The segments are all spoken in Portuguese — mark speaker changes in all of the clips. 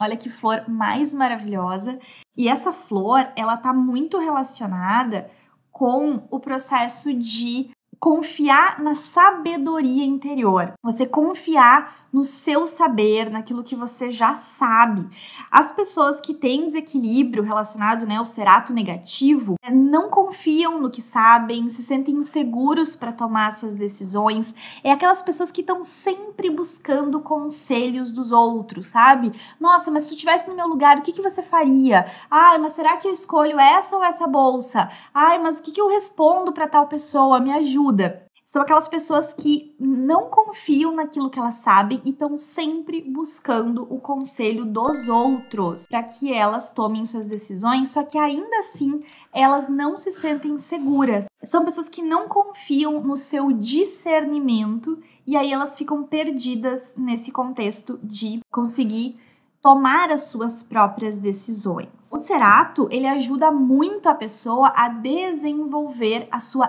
Speaker 1: Olha que flor mais maravilhosa. E essa flor, ela tá muito relacionada com o processo de confiar na sabedoria interior, você confiar no seu saber, naquilo que você já sabe. As pessoas que têm desequilíbrio relacionado né, ao serato negativo é, não confiam no que sabem, se sentem inseguros para tomar suas decisões. É aquelas pessoas que estão sempre buscando conselhos dos outros, sabe? Nossa, mas se tu estivesse no meu lugar, o que, que você faria? Ai, mas será que eu escolho essa ou essa bolsa? Ai, mas o que, que eu respondo para tal pessoa? Me ajuda ajuda. São aquelas pessoas que não confiam naquilo que elas sabem e estão sempre buscando o conselho dos outros para que elas tomem suas decisões, só que ainda assim elas não se sentem seguras. São pessoas que não confiam no seu discernimento e aí elas ficam perdidas nesse contexto de conseguir tomar as suas próprias decisões. O cerato, ele ajuda muito a pessoa a desenvolver a sua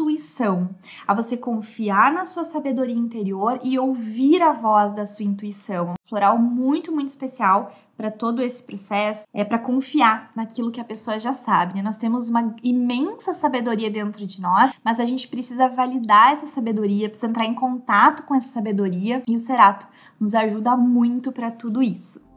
Speaker 1: intuição, a você confiar na sua sabedoria interior e ouvir a voz da sua intuição. É um floral muito, muito especial para todo esse processo, é para confiar naquilo que a pessoa já sabe. Né? Nós temos uma imensa sabedoria dentro de nós, mas a gente precisa validar essa sabedoria, precisa entrar em contato com essa sabedoria e o Cerato nos ajuda muito para tudo isso.